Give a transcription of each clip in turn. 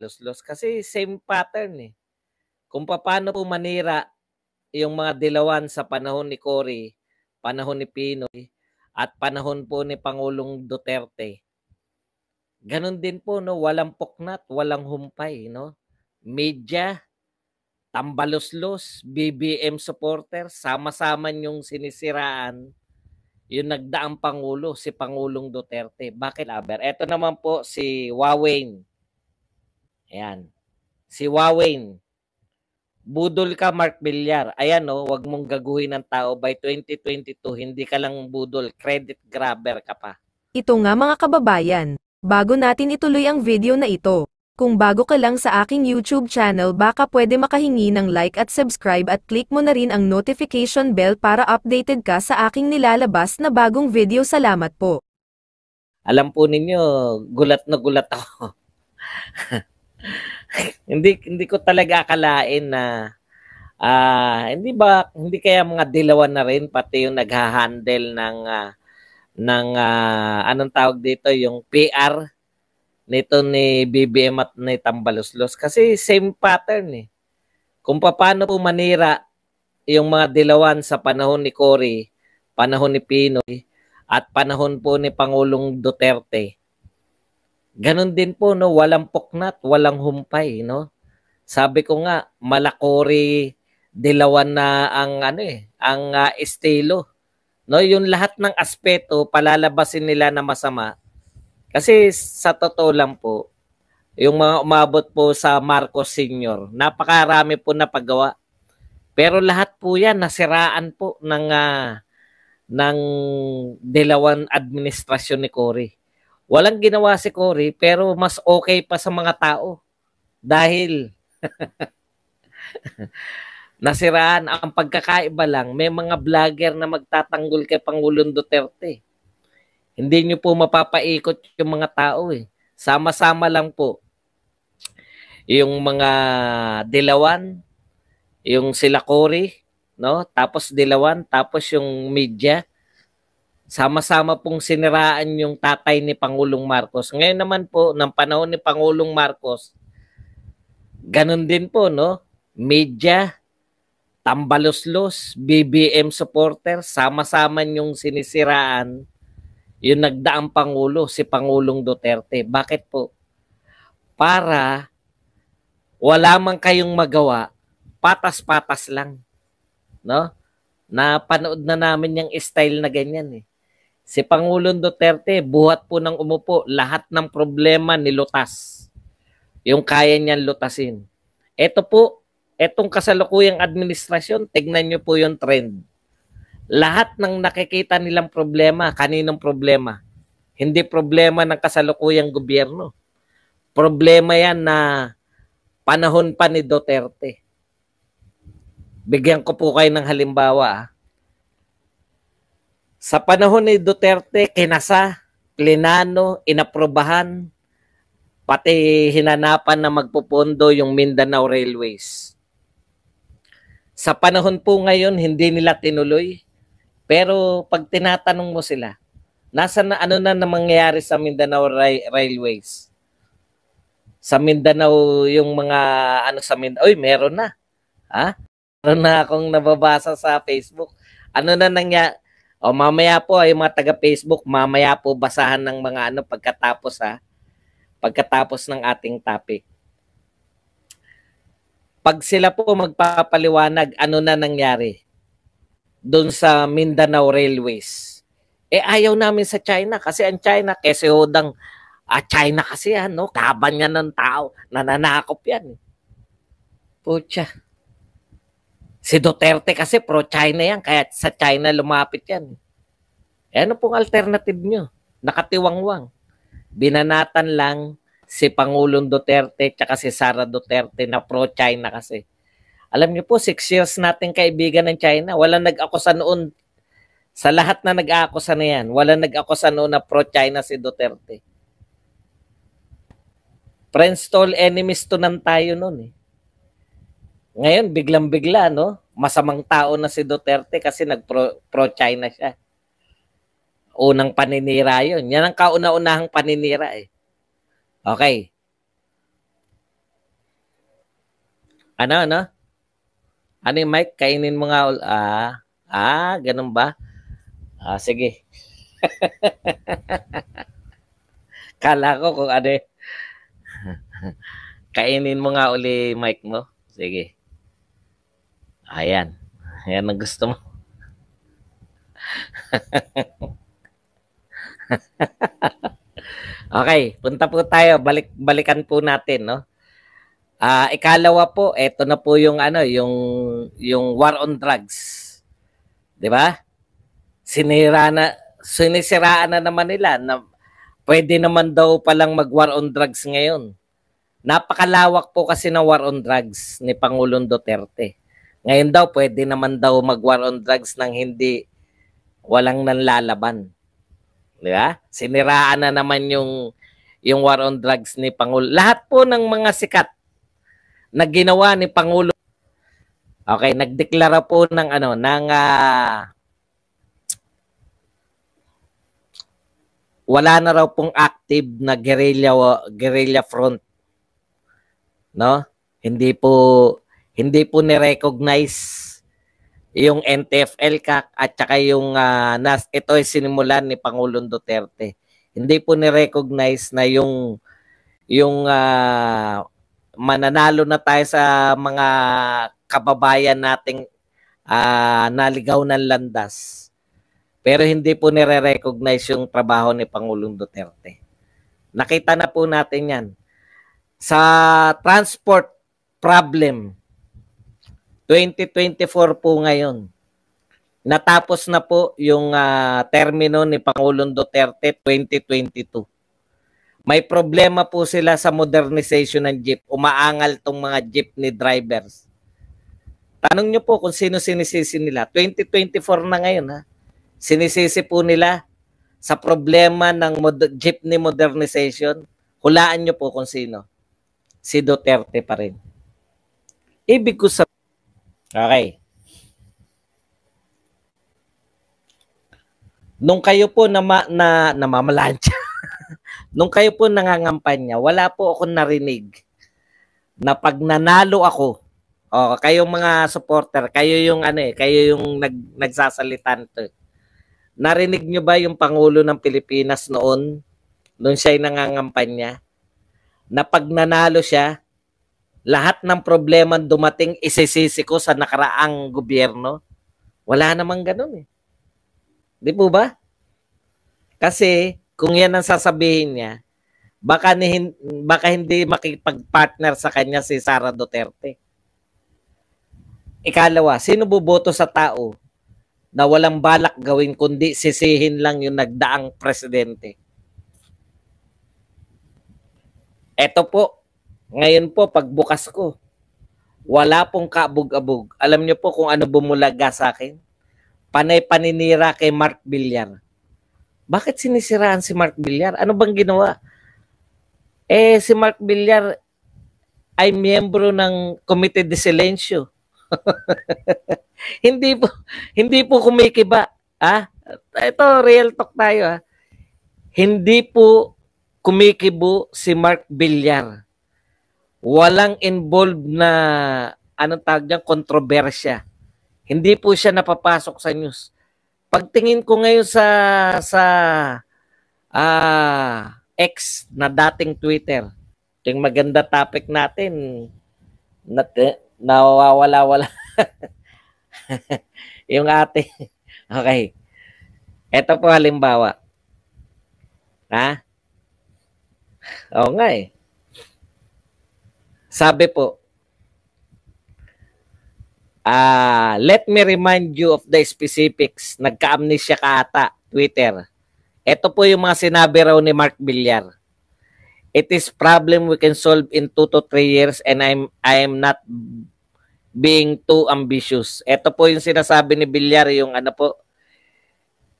Los-los. Kasi same pattern eh. Kung paano po manira yung mga dilawan sa panahon ni Cory, panahon ni Pinoy, at panahon po ni Pangulong Duterte. Ganon din po, no? walang poknat, walang humpay. No? Media, tambaloslos, BBM supporter, sama-sama yung sinisiraan yung nagdaang Pangulo, si Pangulong Duterte. Bakit, Aber? Ito naman po si Wawain. Ayan. Si Wawain. Budol ka, Mark Villar. Ayan o, oh, wag mong gaguhin ng tao. By 2022, hindi ka lang budol. Credit grabber ka pa. Ito nga mga kababayan. Bago natin ituloy ang video na ito. Kung bago ka lang sa aking YouTube channel baka pwede makahingi ng like at subscribe at click mo na rin ang notification bell para updated ka sa aking nilalabas na bagong video. Salamat po. Alam po ninyo, gulat na gulat ako. hindi hindi ko talaga akalain na uh, hindi ba hindi kaya mga dilawan na rin pati yung nagha-handle ng uh, ng uh, anong tawag dito yung PR nito ni BBM at ni Tambaluslos kasi same pattern eh. Kung paano po manira yung mga dilawan sa panahon ni Cory, panahon ni Pinoy, at panahon po ni Pangulong Duterte, Ganon din po, no? Walang poknat, walang humpay, no? Sabi ko nga, Malakori Dilawan na ang ano eh, ang uh, estilo. No, yung lahat ng aspeto palalabasin nila na masama. Kasi sa totoo lang po, yung mga umabot po sa Marcos Sr., napakarami po na paggawa. Pero lahat po yan nasiraan po ng uh, ng dilawan administrasyon ni Cory. Walang ginawa si Corey pero mas okay pa sa mga tao dahil nasiraan ang pagkakaiba lang may mga vlogger na magtatanggol kay Pangulong Duterte. Hindi nyo po mapapaikot yung mga tao eh. Sama-sama lang po. Yung mga Dilawan, yung sila Corey, no? Tapos Dilawan, tapos yung media, sama-sama pong siniraan yung tatay ni Pangulong Marcos. Ngayon naman po, ng panahon ni Pangulong Marcos, ganun din po, no? Media, tambaloslos, BBM supporter, sama-sama yung sinisiraan yung nagdaang Pangulo, si Pangulong Duterte. Bakit po? Para wala man kayong magawa, patas-patas lang. No? Napanood na namin yung style na ganyan eh Si Pangulong Duterte, buhat po ng umupo, lahat ng problema nilutas. Yung kaya niyang lutasin. Ito po, etong kasalukuyang administrasyon, tignan niyo po yung trend. Lahat ng nakikita nilang problema, kaninong problema? Hindi problema ng kasalukuyang gobyerno. Problema yan na panahon pa ni Duterte. Bigyan ko po kayo ng halimbawa. Ah sa panahon ni Duterte, kinasa, plenano, inaprobahan, pati hinanapan na magpupondo yung Mindanao Railways. Sa panahon po ngayon, hindi nila tinuloy. Pero pag tinatanong mo sila, nasa na ano na, na mangyayari sa Mindanao Ra- Railways? Sa Mindanao yung mga ano sa Mindanao, oy, meron na. Ha? Ah, meron na akong nababasa sa Facebook. Ano na nangyari? O mamaya po ay mga taga-Facebook, mamaya po basahan ng mga ano pagkatapos ha. Pagkatapos ng ating topic. Pag sila po magpapaliwanag, ano na nangyari doon sa Mindanao Railways? Eh ayaw namin sa China kasi ang China, kasi hodang ah, China kasi ano, kaban niya ng tao, nananakop yan. Eh. Pucha. Si Duterte kasi pro-China yan, kaya sa China lumapit yan. E ano pong alternative nyo? Nakatiwangwang. Binanatan lang si Pangulong Duterte tsaka si Sara Duterte na pro-China kasi. Alam niyo po, six years natin kaibigan ng China. Walang nag-akusa noon. Sa lahat na nag-akusa na yan, walang nag-akusa noon na pro-China si Duterte. Friends to all, enemies to nan tayo noon eh. Ngayon, biglang-bigla, no? Masamang tao na si Duterte kasi nag-pro-China siya. Unang paninira yun. Yan ang kauna-unahang paninira eh. Okay. Ano, ano? Ano Mike? Kainin mo nga. Ah, ah ganun ba? Ah, sige. Kala ko kung ano. Eh. Kainin mo nga uli Mike, mo. Sige. Ayan. Ayan ang gusto mo. okay, punta po tayo. Balik balikan po natin, no? Ah, uh, ikalawa po, eto na po yung ano, yung yung war on drugs. 'Di ba? Sinira na sinisiraan na naman nila na pwede naman daw palang mag-war on drugs ngayon. Napakalawak po kasi ng war on drugs ni Pangulong Duterte. Ngayon daw, pwede naman daw mag-war on drugs nang hindi walang nanlalaban. Di ba? Siniraan na naman yung yung war on drugs ni Pangulo. Lahat po ng mga sikat na ginawa ni Pangulo. Okay, nagdeklara po ng ano, ng uh, wala na raw pong active na guerrilla guerrilla front. No? Hindi po hindi po ni-recognize yung NTFL CAC at saka yung uh, nas ito ay sinimulan ni Pangulong Duterte. Hindi po ni-recognize na yung yung uh, mananalo na tayo sa mga kababayan nating uh, naligaw ng landas. Pero hindi po nire-recognize yung trabaho ni Pangulong Duterte. Nakita na po natin yan. Sa transport problem, 2024 po ngayon. Natapos na po yung uh, termino ni Pangulong Duterte 2022. May problema po sila sa modernization ng jeep. Umaangal tong mga jeepney drivers. Tanong nyo po kung sino sinisisi nila. 2024 na ngayon ha. Sinisisi po nila sa problema ng mod- jeepney modernization. Hulaan nyo po kung sino. Si Duterte pa rin. Ibig ko sabihin, Okay. Nung kayo po na, ma, na namamalansya, nung kayo po nangangampanya, wala po ako narinig na pag nanalo ako, oh, kayong mga supporter, kayo yung ano eh, kayo yung nag, nagsasalita nito. Eh. Narinig nyo ba yung Pangulo ng Pilipinas noon, nung siya'y nangangampanya, na pag nanalo siya, lahat ng problema dumating isisisi ko sa nakaraang gobyerno. Wala namang ganun eh. Di po ba? Kasi kung yan ang sasabihin niya, baka, ni, baka hindi makipag-partner sa kanya si Sara Duterte. Ikalawa, sino boboto sa tao na walang balak gawin kundi sisihin lang yung nagdaang presidente? Eto po, ngayon po, pagbukas ko, wala pong kabog-abog. Alam niyo po kung ano bumulaga sa akin? Panay paninira kay Mark Villar. Bakit sinisiraan si Mark Villar? Ano bang ginawa? Eh, si Mark Villar ay miyembro ng Committee de Silencio. hindi po hindi po kumikiba, Ha? Ah, ito real talk tayo, Ha? Ah. Hindi po kumikibo si Mark Villar walang involved na anong tawag niyan, kontrobersya. Hindi po siya napapasok sa news. Pagtingin ko ngayon sa sa uh, X na dating Twitter, yung maganda topic natin, nat nawawala-wala. yung ate. Okay. Ito po halimbawa. Ha? Oo nga eh. Sabi po, ah, uh, let me remind you of the specifics. Nagka-amnesia ka ata, Twitter. Ito po yung mga sinabi raw ni Mark Villar. It is problem we can solve in 2 to 3 years and I'm I am not being too ambitious. Ito po yung sinasabi ni Villar yung ano po,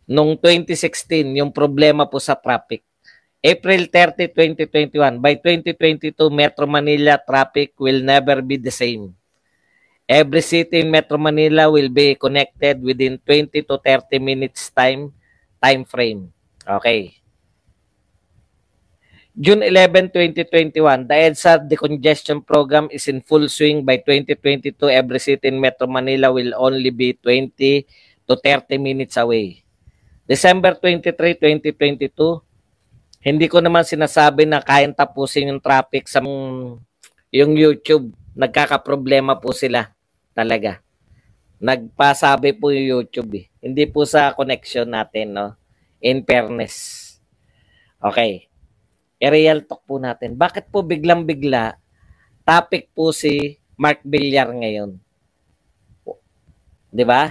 nung 2016, yung problema po sa traffic. April 30, 2021. By 2022, Metro Manila traffic will never be the same. Every city in Metro Manila will be connected within 20 to 30 minutes time time frame. Okay. June 11, 2021, the EDSA decongestion program is in full swing. By 2022, every city in Metro Manila will only be 20 to 30 minutes away. December 23, 2022, hindi ko naman sinasabi na kayang tapusin yung traffic sa yung YouTube. Nagkakaproblema po sila talaga. Nagpasabi po yung YouTube eh. Hindi po sa connection natin, no? In fairness. Okay. I-real talk po natin. Bakit po biglang-bigla topic po si Mark Villar ngayon? 'Di ba?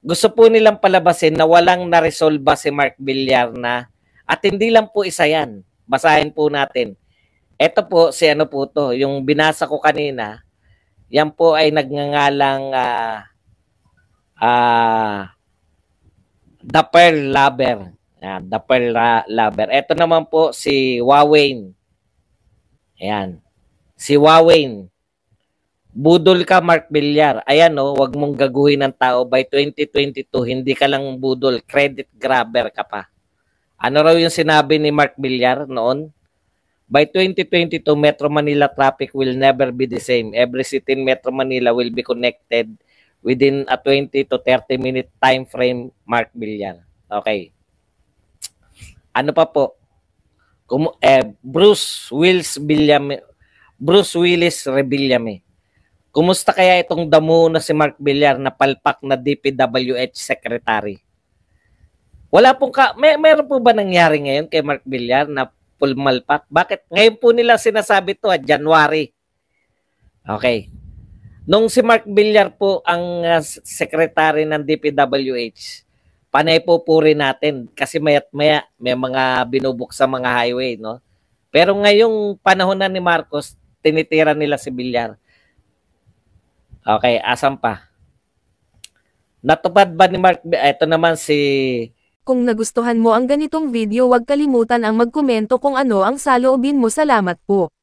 Gusto po nilang palabasin na walang naresolba si Mark Villar na at hindi lang po isa yan. Basahin po natin. Ito po, si ano po to, yung binasa ko kanina, yan po ay nagngangalang uh, uh, The Pearl Lover. Uh, The Pearl Lover. Ito naman po si Wawain. Ayan. Si Wawain. Budol ka, Mark Villar. Ayan, oh, wag mong gaguhin ng tao. By 2022, hindi ka lang budol. Credit grabber ka pa. Ano raw yung sinabi ni Mark Villar noon? By 2022, Metro Manila traffic will never be the same. Every city in Metro Manila will be connected within a 20 to 30 minute time frame, Mark Villar. Okay. Ano pa po? Kum eh, Bruce Willis Villame, Bruce Willis Revillame. Kumusta kaya itong damo na si Mark Villar na palpak na DPWH secretary? Wala pong ka, may meron po ba nangyari ngayon kay Mark Villar na full pulmalpak? Bakit ngayon po nila sinasabi to at ah, January? Okay. Nung si Mark Villar po ang uh, ah, secretary ng DPWH, panay po puri natin kasi maya't maya may mga binubuksan mga highway, no? Pero ngayong panahon na ni Marcos, tinitira nila si Villar. Okay, asan pa? Natupad ba ni Mark? Ah, ito naman si kung nagustuhan mo ang ganitong video huwag kalimutan ang magkomento kung ano ang saloobin mo salamat po.